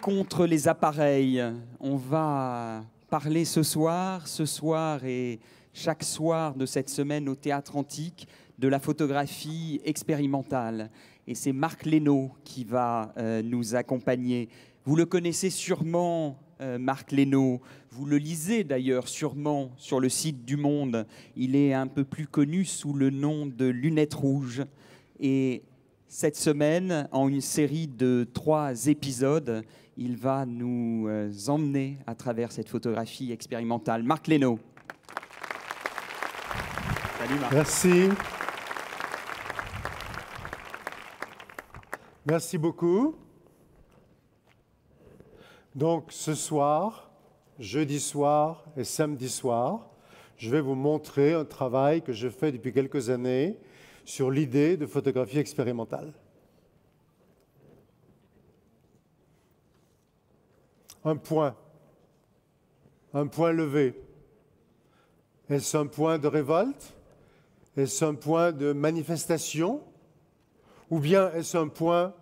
contre les appareils. On va parler ce soir, ce soir et chaque soir de cette semaine au théâtre antique de la photographie expérimentale. Et c'est Marc Lénaud qui va euh, nous accompagner. Vous le connaissez sûrement, euh, Marc Lénaud. Vous le lisez d'ailleurs sûrement sur le site du Monde. Il est un peu plus connu sous le nom de Lunettes Rouges. Et cette semaine, en une série de trois épisodes, il va nous euh, emmener à travers cette photographie expérimentale. Marc Leno. Salut Marc. Merci. Merci beaucoup. Donc ce soir, jeudi soir et samedi soir, je vais vous montrer un travail que je fais depuis quelques années sur l'idée de photographie expérimentale. Un point, un point levé. Est-ce un point de révolte Est-ce un point de manifestation Ou bien est-ce un point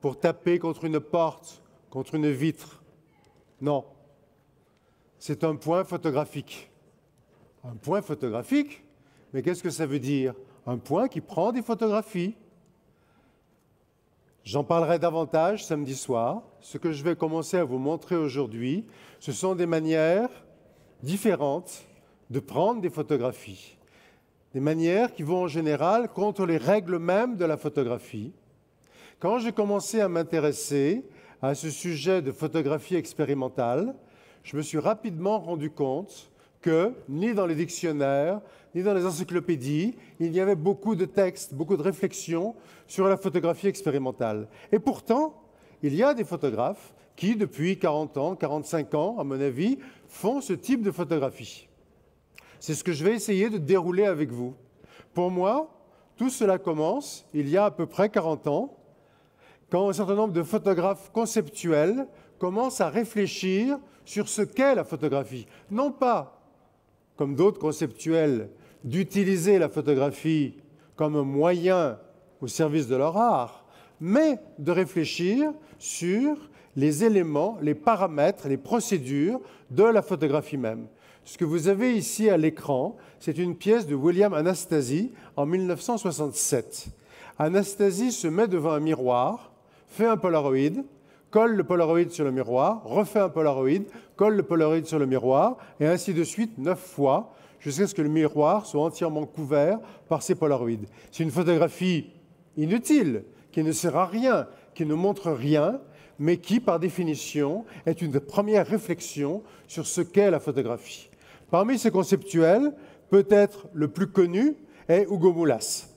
pour taper contre une porte, contre une vitre Non. C'est un point photographique. Un point photographique, mais qu'est-ce que ça veut dire un point qui prend des photographies. J'en parlerai davantage samedi soir. Ce que je vais commencer à vous montrer aujourd'hui, ce sont des manières différentes de prendre des photographies. Des manières qui vont en général contre les règles mêmes de la photographie. Quand j'ai commencé à m'intéresser à ce sujet de photographie expérimentale, je me suis rapidement rendu compte que ni dans les dictionnaires, ni dans les encyclopédies, il y avait beaucoup de textes, beaucoup de réflexions sur la photographie expérimentale. Et pourtant, il y a des photographes qui, depuis 40 ans, 45 ans, à mon avis, font ce type de photographie. C'est ce que je vais essayer de dérouler avec vous. Pour moi, tout cela commence il y a à peu près 40 ans, quand un certain nombre de photographes conceptuels commencent à réfléchir sur ce qu'est la photographie. Non pas comme d'autres conceptuels, d'utiliser la photographie comme un moyen au service de leur art, mais de réfléchir sur les éléments, les paramètres, les procédures de la photographie même. Ce que vous avez ici à l'écran, c'est une pièce de William Anastasi en 1967. Anastasi se met devant un miroir, fait un Polaroid, colle le Polaroid sur le miroir, refait un Polaroid, colle le Polaroid sur le miroir, et ainsi de suite, neuf fois, jusqu'à ce que le miroir soit entièrement couvert par ces Polaroids. C'est une photographie inutile, qui ne sert à rien, qui ne montre rien, mais qui, par définition, est une première réflexion sur ce qu'est la photographie. Parmi ces conceptuels, peut-être le plus connu est Hugo Moulas.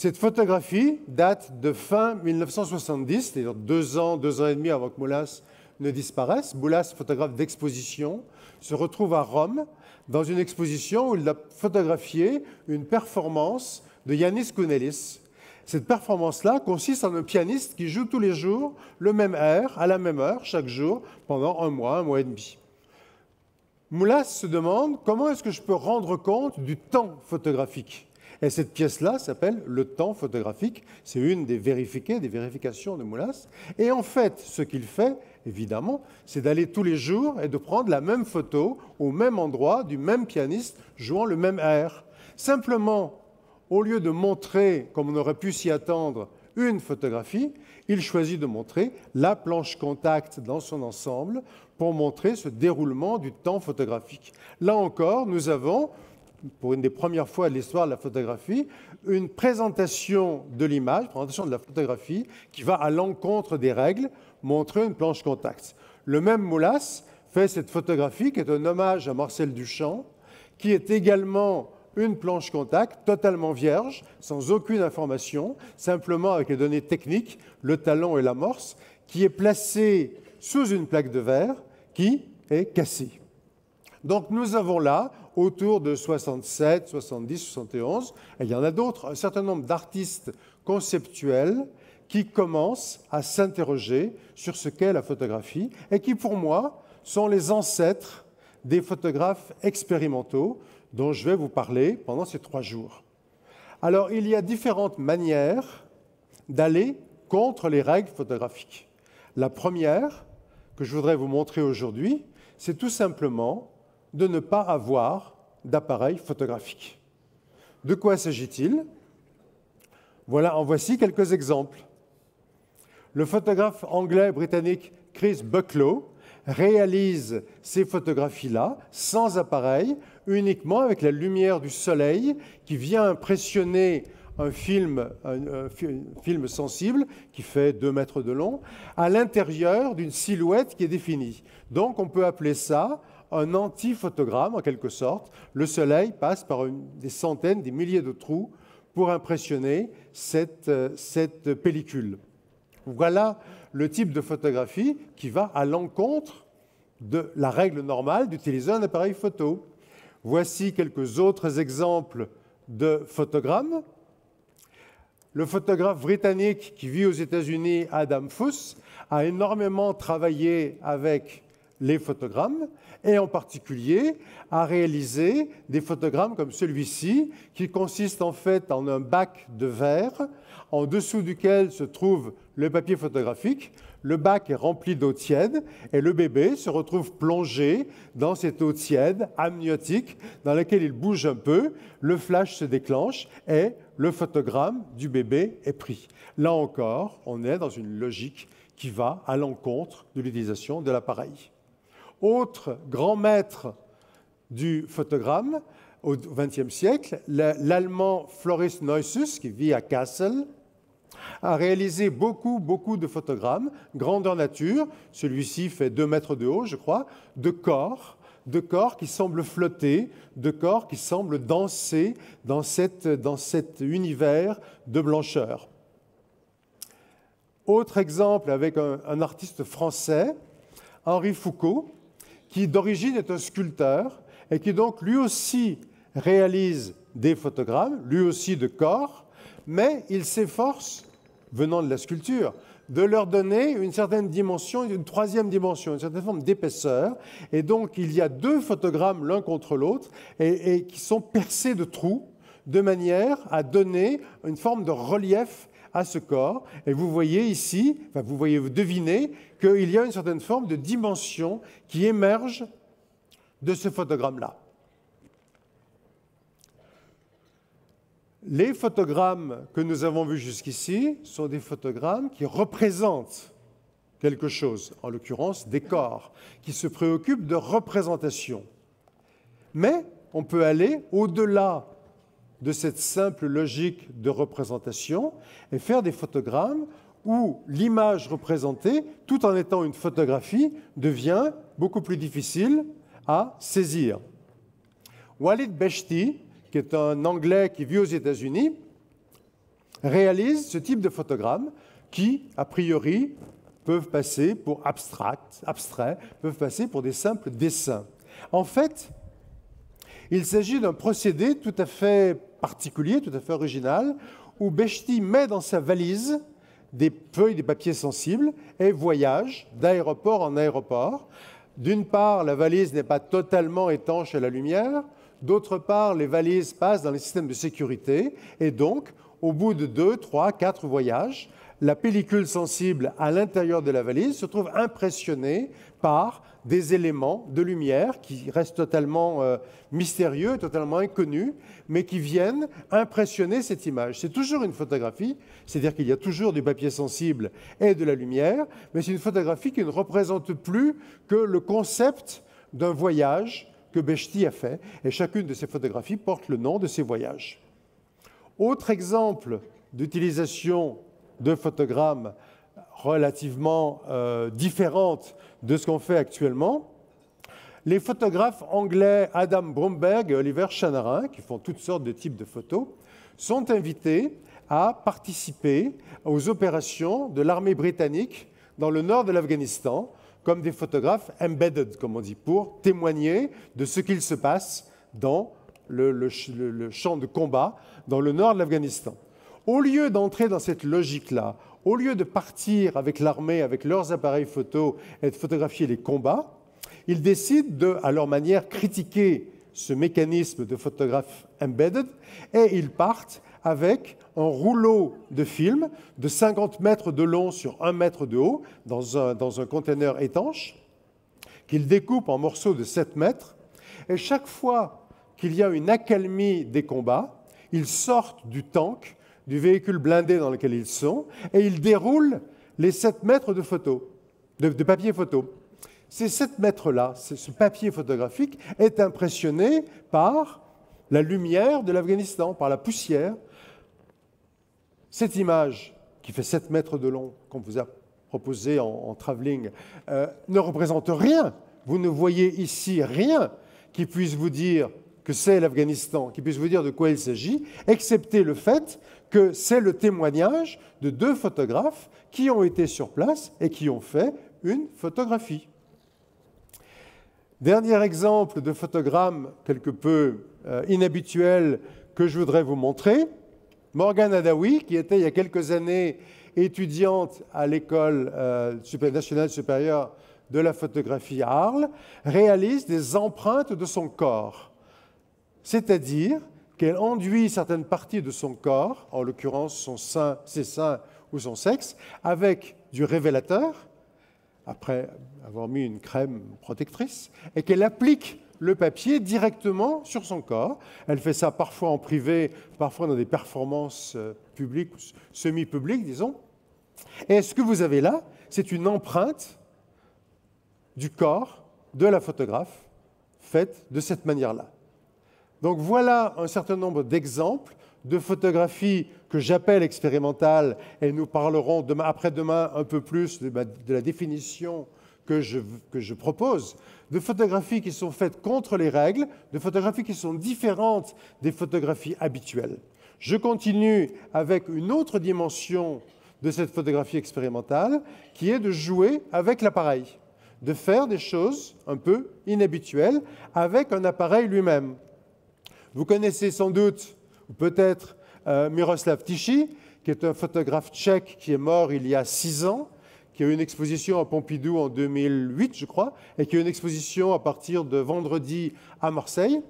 Cette photographie date de fin 1970, c'est-à-dire deux ans, deux ans et demi avant que moulas ne disparaisse. Molas, photographe d'exposition, se retrouve à Rome dans une exposition où il a photographié une performance de Yanis Kounelis. Cette performance-là consiste en un pianiste qui joue tous les jours le même air, à la même heure, chaque jour, pendant un mois, un mois et demi. Moulas se demande comment est-ce que je peux rendre compte du temps photographique et cette pièce-là s'appelle Le temps photographique. C'est une des des vérifications de Moulas. Et en fait, ce qu'il fait, évidemment, c'est d'aller tous les jours et de prendre la même photo au même endroit du même pianiste jouant le même air. Simplement, au lieu de montrer, comme on aurait pu s'y attendre, une photographie, il choisit de montrer la planche contact dans son ensemble pour montrer ce déroulement du temps photographique. Là encore, nous avons pour une des premières fois de l'histoire de la photographie, une présentation de l'image, présentation de la photographie, qui va à l'encontre des règles, montrer une planche contact. Le même Moulas fait cette photographie qui est un hommage à Marcel Duchamp, qui est également une planche contact totalement vierge, sans aucune information, simplement avec les données techniques, le talon et l'amorce, qui est placée sous une plaque de verre qui est cassée. Donc nous avons là, autour de 67, 70, 71. il y en a d'autres, un certain nombre d'artistes conceptuels qui commencent à s'interroger sur ce qu'est la photographie et qui, pour moi, sont les ancêtres des photographes expérimentaux dont je vais vous parler pendant ces trois jours. Alors, il y a différentes manières d'aller contre les règles photographiques. La première, que je voudrais vous montrer aujourd'hui, c'est tout simplement de ne pas avoir d'appareil photographique. De quoi s'agit-il Voilà, en voici quelques exemples. Le photographe anglais-britannique Chris Bucklow réalise ces photographies-là sans appareil, uniquement avec la lumière du soleil qui vient impressionner un film, un, un film sensible qui fait 2 mètres de long à l'intérieur d'une silhouette qui est définie. Donc on peut appeler ça un antiphotogramme, en quelque sorte. Le Soleil passe par des centaines, des milliers de trous pour impressionner cette, euh, cette pellicule. Voilà le type de photographie qui va à l'encontre de la règle normale d'utiliser un appareil photo. Voici quelques autres exemples de photogrammes. Le photographe britannique qui vit aux États-Unis, Adam Fuss, a énormément travaillé avec les photogrammes, et en particulier à réaliser des photogrammes comme celui-ci, qui consiste en fait en un bac de verre en dessous duquel se trouve le papier photographique. Le bac est rempli d'eau tiède et le bébé se retrouve plongé dans cette eau tiède, amniotique, dans laquelle il bouge un peu, le flash se déclenche et le photogramme du bébé est pris. Là encore, on est dans une logique qui va à l'encontre de l'utilisation de l'appareil autre grand maître du photogramme au XXe siècle, l'Allemand Floris Neussus, qui vit à Kassel, a réalisé beaucoup, beaucoup de photogrammes, grandeur nature, celui-ci fait 2 mètres de haut, je crois, de corps, de corps qui semblent flotter, de corps qui semblent danser dans, dans cet univers de blancheur. Autre exemple avec un artiste français, Henri Foucault, qui d'origine est un sculpteur et qui donc lui aussi réalise des photogrammes, lui aussi de corps, mais il s'efforce, venant de la sculpture, de leur donner une certaine dimension, une troisième dimension, une certaine forme d'épaisseur. Et donc il y a deux photogrammes l'un contre l'autre et, qui sont percés de trous de manière à donner une forme de relief à ce corps. Et vous voyez ici, vous voyez, vous devinez qu'il y a une certaine forme de dimension qui émerge de ce photogramme-là. Les photogrammes que nous avons vus jusqu'ici sont des photogrammes qui représentent quelque chose, en l'occurrence des corps, qui se préoccupent de représentation. Mais on peut aller au-delà de cette simple logique de représentation et faire des photogrammes où l'image représentée, tout en étant une photographie, devient beaucoup plus difficile à saisir. Walid Beshti, qui est un Anglais qui vit aux États-Unis, réalise ce type de photogrammes qui, a priori, peuvent passer pour abstraits, peuvent passer pour des simples dessins. En fait, il s'agit d'un procédé tout à fait particulier, tout à fait original, où Bechti met dans sa valise des feuilles, des papiers sensibles et voyage d'aéroport en aéroport. D'une part, la valise n'est pas totalement étanche à la lumière. D'autre part, les valises passent dans les systèmes de sécurité. Et donc, au bout de deux, trois, quatre voyages, la pellicule sensible à l'intérieur de la valise se trouve impressionnée par des éléments de lumière qui restent totalement euh, mystérieux, totalement inconnus, mais qui viennent impressionner cette image. C'est toujours une photographie, c'est-à-dire qu'il y a toujours du papier sensible et de la lumière, mais c'est une photographie qui ne représente plus que le concept d'un voyage que Bechti a fait, et chacune de ces photographies porte le nom de ses voyages. Autre exemple d'utilisation de photogrammes relativement euh, différente de ce qu'on fait actuellement. Les photographes anglais Adam Bromberg et Oliver Chanarin, qui font toutes sortes de types de photos, sont invités à participer aux opérations de l'armée britannique dans le nord de l'Afghanistan, comme des photographes embedded, comme on dit, pour témoigner de ce qu'il se passe dans le, champ de combat dans le nord de l'Afghanistan. Au lieu d'entrer dans cette logique-là, au lieu de partir avec l'armée, avec leurs appareils photo et de photographier les combats, ils décident de, à leur manière, critiquer ce mécanisme de photographe embedded et ils partent avec un rouleau de film de 50 mètres de long sur 1 mètre de haut dans un, dans un conteneur étanche qu'ils découpent en morceaux de 7 mètres. Et chaque fois qu'il y a une accalmie des combats, ils sortent du tank du véhicule blindé dans lequel ils sont et ils déroulent les 7 mètres de, photo, de, papier photo. Ces 7 mètres-là, ce papier photographique est impressionné par la lumière de l'Afghanistan, par la poussière. Cette image qui fait 7 mètres de long, qu'on vous a proposée en, travelling, euh, ne représente rien. Vous ne voyez ici rien qui puisse vous dire que c'est l'Afghanistan, qui puisse vous dire de quoi il s'agit, excepté le fait que c'est le témoignage de deux photographes qui ont été sur place et qui ont fait une photographie. Dernier exemple de photogramme quelque peu euh, inhabituel que je voudrais vous montrer, Morgan Adawi, qui était il y a quelques années étudiante à l'école euh, nationale supérieure de la photographie à Arles, réalise des empreintes de son corps c'est-à-dire qu'elle enduit certaines parties de son corps, en l'occurrence son sein, ses seins ou son sexe, avec du révélateur, après avoir mis une crème protectrice, et qu'elle applique le papier directement sur son corps. Elle fait ça parfois en privé, parfois dans des performances euh, publiques ou semi-publiques, disons. Et ce que vous avez là, c'est une empreinte du corps de la photographe faite de cette manière-là. Donc voilà un certain nombre d'exemples de photographies que j'appelle expérimentales et nous parlerons après-demain un peu plus de, bah, la définition que je, propose, de photographies qui sont faites contre les règles, de photographies qui sont différentes des photographies habituelles. Je continue avec une autre dimension de cette photographie expérimentale, qui est de jouer avec l'appareil, de faire des choses un peu inhabituelles avec un appareil lui-même. Vous connaissez sans doute, ou peut-être, euh, Miroslav Tichy, qui est un photographe tchèque qui est mort il y a six ans, qui a eu une exposition à Pompidou en 2008, je crois, et qui a eu une exposition à partir de vendredi à Marseille.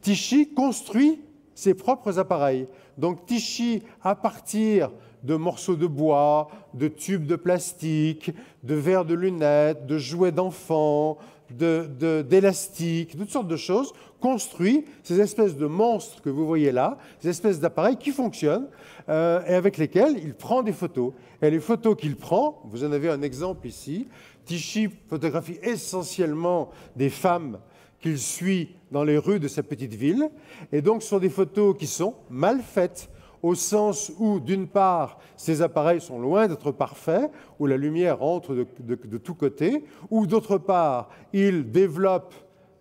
Tichy construit ses propres appareils. Donc Tichy, à partir de morceaux de bois, de tubes de plastique, de verres de lunettes, de jouets d'enfants, d'élastiques, de, toutes sortes de choses, construit ces espèces de monstres que vous voyez là, ces espèces d'appareils qui fonctionnent euh, et avec lesquels il prend des photos. Et les photos qu'il prend, vous en avez un exemple ici, Tichy photographie essentiellement des femmes qu'il suit dans les rues de sa petite ville. Et donc, ce sont des photos qui sont mal faites, au sens où, d'une part, ces appareils sont loin d'être parfaits, où la lumière entre de, de tous côtés, ou d'autre part, ils développent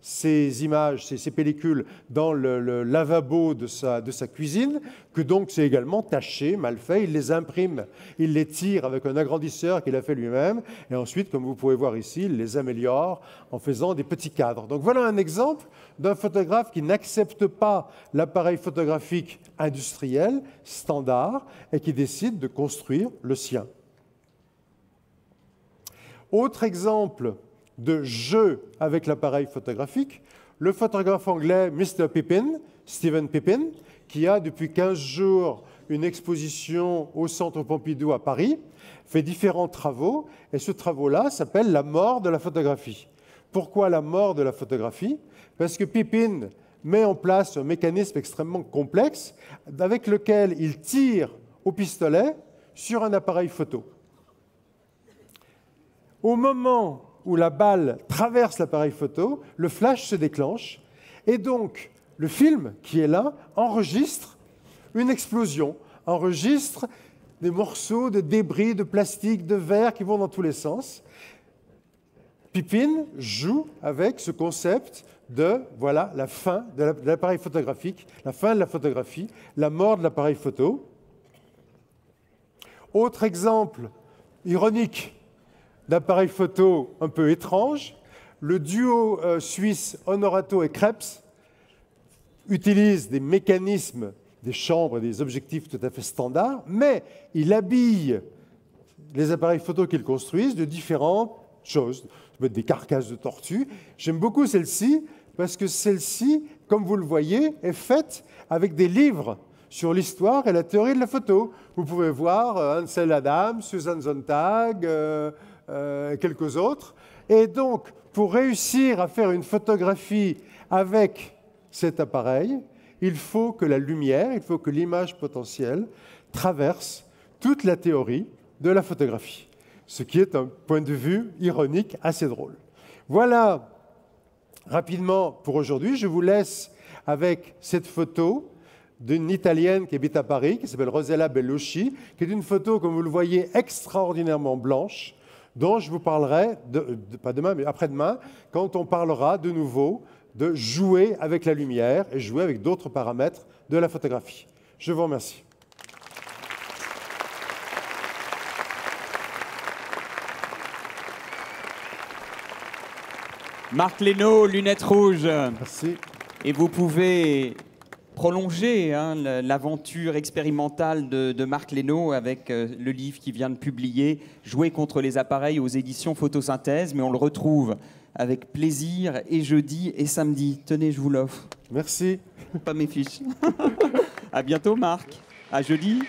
ces images, ces, pellicules dans le, lavabo de sa, de sa cuisine, que donc c'est également taché, mal fait. Il les imprime, il les tire avec un agrandisseur qu'il a fait lui-même, et ensuite, comme vous pouvez voir ici, il les améliore en faisant des petits cadres. Donc voilà un exemple d'un photographe qui n'accepte pas l'appareil photographique industriel, standard, et qui décide de construire le sien. Autre exemple de jeu avec l'appareil photographique, le photographe anglais Mr. Pippin, Stephen Pippin, qui a depuis 15 jours une exposition au Centre Pompidou à Paris, fait différents travaux, et ce travail-là s'appelle La mort de la photographie. Pourquoi la mort de la photographie Parce que Pippin met en place un mécanisme extrêmement complexe avec lequel il tire au pistolet sur un appareil photo. Au moment où la balle traverse l'appareil photo, le flash se déclenche, et donc le film qui est là enregistre une explosion, enregistre des morceaux de débris, de plastique, de verre qui vont dans tous les sens. Pipine joue avec ce concept de voilà la fin de l'appareil photographique, la fin de la photographie, la mort de l'appareil photo. Autre exemple ironique d'appareils photo un peu étranges. Le duo euh, suisse Honorato et Krebs utilise des mécanismes des chambres des objectifs tout à fait standards, mais il habille les appareils photo qu'ils construisent de différentes choses. Des carcasses de tortues. J'aime beaucoup celle-ci parce que celle-ci, comme vous le voyez, est faite avec des livres sur l'histoire et la théorie de la photo. Vous pouvez voir euh, Ansel Adams, Susan Zontag... Euh, euh, quelques autres. Et donc, pour réussir à faire une photographie avec cet appareil, il faut que la lumière, il faut que l'image potentielle traverse toute la théorie de la photographie, ce qui est un point de vue ironique assez drôle. Voilà rapidement pour aujourd'hui. Je vous laisse avec cette photo d'une Italienne qui habite à Paris, qui s'appelle Rosella Bellucci, qui est une photo, comme vous le voyez, extraordinairement blanche, dont je vous parlerai, de, pas demain, mais après-demain, quand on parlera de nouveau de jouer avec la lumière et jouer avec d'autres paramètres de la photographie. Je vous remercie. Marc Leno, lunettes rouges. Merci. Et vous pouvez prolonger hein, l'aventure expérimentale de, Marc Leno avec euh, le livre qu'il vient de publier, Jouer contre les appareils aux éditions Photosynthèse, mais on le retrouve avec plaisir et jeudi et samedi. Tenez, je vous l'offre. Merci. Pas mes fiches. à bientôt Marc. À jeudi.